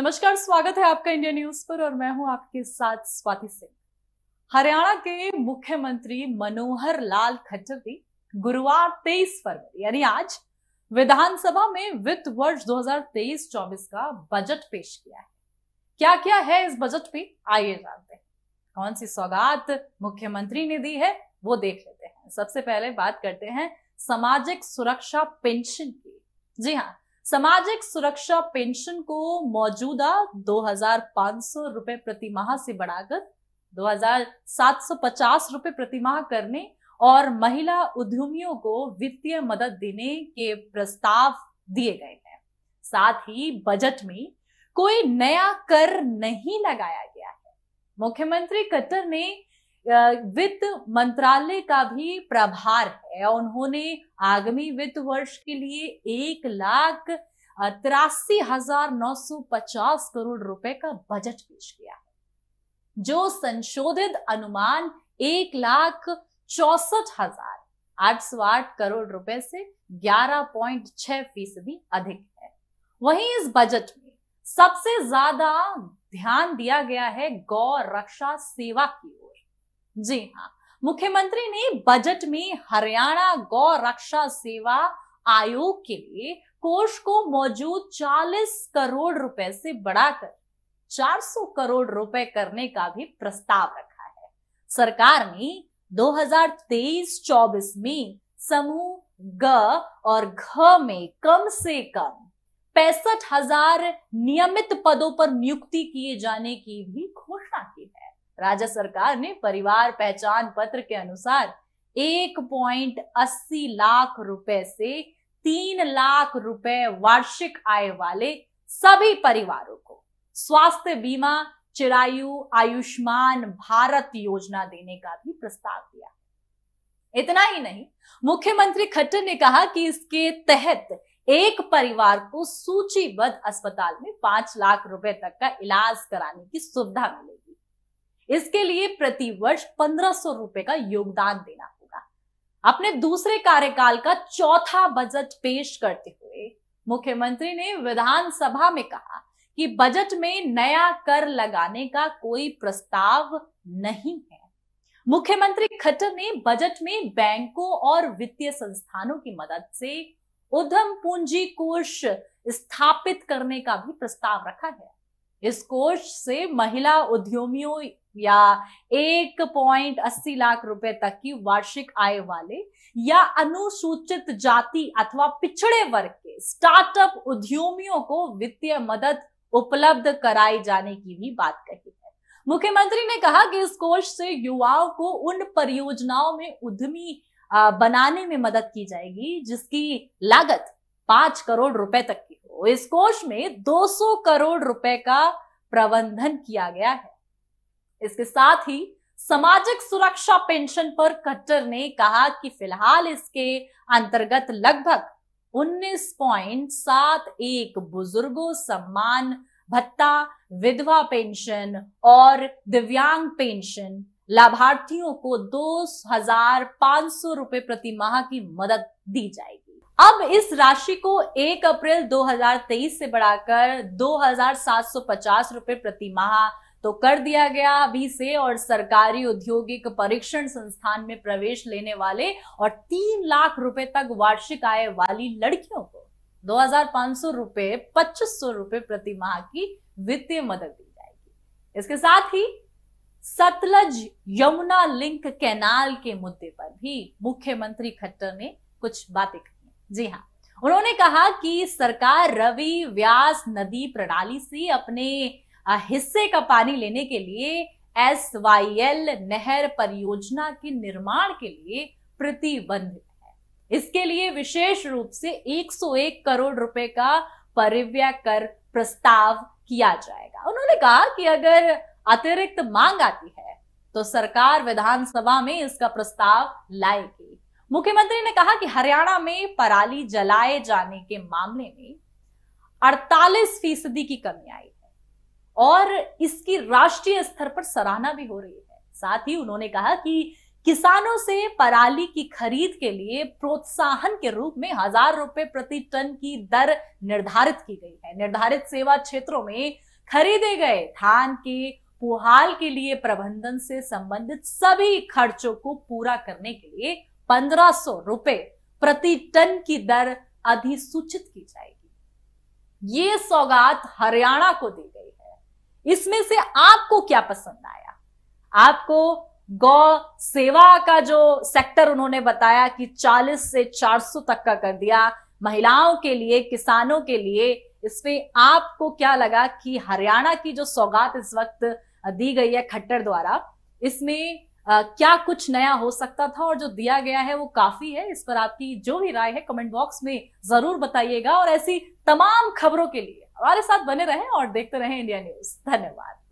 नमस्कार स्वागत है आपका इंडिया न्यूज पर और मैं हूं आपके साथ स्वाति सिंह हरियाणा के मुख्यमंत्री मनोहर लाल खट्टर ने गुरुवार 23 फरवरी यानी आज विधानसभा में वित्त वर्ष 2023-24 का बजट पेश किया है क्या क्या है इस बजट पे आइए जानते हैं कौन सी सौगात मुख्यमंत्री ने दी है वो देख लेते हैं सबसे पहले बात करते हैं सामाजिक सुरक्षा पेंशन की जी हाँ सामाजिक सुरक्षा पेंशन को मौजूदा 2,500 रुपए प्रति माह से बढ़ाकर 2,750 रुपए प्रति माह करने और महिला उद्यमियों को वित्तीय मदद देने के प्रस्ताव दिए गए हैं साथ ही बजट में कोई नया कर नहीं लगाया गया है मुख्यमंत्री कट्टर ने वित्त मंत्रालय का भी प्रभार है उन्होंने आगामी वित्त वर्ष के लिए एक लाख तिरासी हजार नौ सौ पचास करोड़ रुपए का बजट पेश किया है जो संशोधित अनुमान एक लाख चौसठ हजार आठ सौ आठ करोड़ रुपए से ग्यारह पॉइंट छह फीसदी अधिक है वहीं इस बजट में सबसे ज्यादा ध्यान दिया गया है गौ रक्षा सेवा की ओर जी हाँ मुख्यमंत्री ने बजट में हरियाणा गौ रक्षा सेवा आयोग के लिए कोष को मौजूद 40 करोड़ रुपए से बढ़ाकर 400 करोड़ रुपए करने का भी प्रस्ताव रखा है सरकार ने 2023-24 में समूह ग और घ में कम से कम पैंसठ हजार नियमित पदों पर नियुक्ति किए जाने की भी घोषणा की राज्य सरकार ने परिवार पहचान पत्र के अनुसार एक पॉइंट अस्सी लाख रुपए से तीन लाख रुपए वार्षिक आय वाले सभी परिवारों को स्वास्थ्य बीमा चिरायु आयुष्मान भारत योजना देने का भी प्रस्ताव दिया इतना ही नहीं मुख्यमंत्री खट्टर ने कहा कि इसके तहत एक परिवार को सूचीबद्ध अस्पताल में पांच लाख रुपए तक का इलाज कराने की सुविधा मिलेगी इसके लिए प्रतिवर्ष पंद्रह सौ रुपए का योगदान देना होगा अपने दूसरे कार्यकाल का चौथा बजट पेश करते हुए मुख्यमंत्री ने विधानसभा में कहा कि बजट में नया कर लगाने का कोई प्रस्ताव नहीं है मुख्यमंत्री खट्टर ने बजट में बैंकों और वित्तीय संस्थानों की मदद से उद्यम पूंजी कोष स्थापित करने का भी प्रस्ताव रखा है इस कोष से महिला उद्यमियों या एक पॉइंट अस्सी लाख रुपए तक की वार्षिक आय वाले या अनुसूचित जाति अथवा पिछड़े वर्ग के स्टार्टअप उद्यमियों को वित्तीय मदद उपलब्ध कराई जाने की भी बात कही है मुख्यमंत्री ने कहा कि इस कोष से युवाओं को उन परियोजनाओं में उद्यमी बनाने में मदद की जाएगी जिसकी लागत पांच करोड़ रुपए तक की इस कोष में 200 करोड़ रुपए का प्रबंधन किया गया है इसके साथ ही सामाजिक सुरक्षा पेंशन पर कट्टर ने कहा कि फिलहाल इसके अंतर्गत लगभग 19.71 बुजुर्गों सम्मान भत्ता विधवा पेंशन और दिव्यांग पेंशन लाभार्थियों को दो हजार पांच सौ रुपए प्रति माह की मदद दी जाएगी अब इस राशि को 1 अप्रैल 2023 से बढ़ाकर 2,750 रुपए प्रति माह तो कर दिया गया अभी से और सरकारी औद्योगिक परीक्षण संस्थान में प्रवेश लेने वाले और तीन लाख रुपए तक वार्षिक आय वाली लड़कियों को 2,500 रुपए 2500 रुपए प्रति माह की वित्तीय मदद दी जाएगी इसके साथ ही सतलज यमुना लिंक कैनाल के मुद्दे पर भी मुख्यमंत्री खट्टर ने कुछ बातें कही जी हाँ उन्होंने कहा कि सरकार रवि व्यास नदी प्रणाली से अपने हिस्से का पानी लेने के लिए एस वाई एल नहर परियोजना के निर्माण के लिए प्रतिबंधित है इसके लिए विशेष रूप से 101 करोड़ रुपए का परिव्य कर प्रस्ताव किया जाएगा उन्होंने कहा कि अगर अतिरिक्त मांग आती है तो सरकार विधानसभा में इसका प्रस्ताव लाएगी मुख्यमंत्री ने कहा कि हरियाणा में पराली जलाए जाने के मामले में 48 फीसदी की कमी आई है और इसकी राष्ट्रीय स्तर पर सराहना भी हो रही है साथ ही उन्होंने कहा कि किसानों से पराली की खरीद के लिए प्रोत्साहन के रूप में हजार रुपए प्रति टन की दर निर्धारित की गई है निर्धारित सेवा क्षेत्रों में खरीदे गए धान के पुहाल के लिए प्रबंधन से संबंधित सभी खर्चों को पूरा करने के लिए पंद्रह सौ रुपए प्रति टन की दर अधिसूचित की जाएगी ये सौगात हरियाणा को दी गई है इसमें से आपको क्या पसंद आया आपको गौ सेवा का जो सेक्टर उन्होंने बताया कि 40 से 400 तक का कर दिया महिलाओं के लिए किसानों के लिए इसमें आपको क्या लगा कि हरियाणा की जो सौगात इस वक्त दी गई है खट्टर द्वारा इसमें क्या कुछ नया हो सकता था और जो दिया गया है वो काफी है इस पर आपकी जो भी राय है कमेंट बॉक्स में जरूर बताइएगा और ऐसी तमाम खबरों के लिए हमारे साथ बने रहें और देखते रहें इंडिया न्यूज धन्यवाद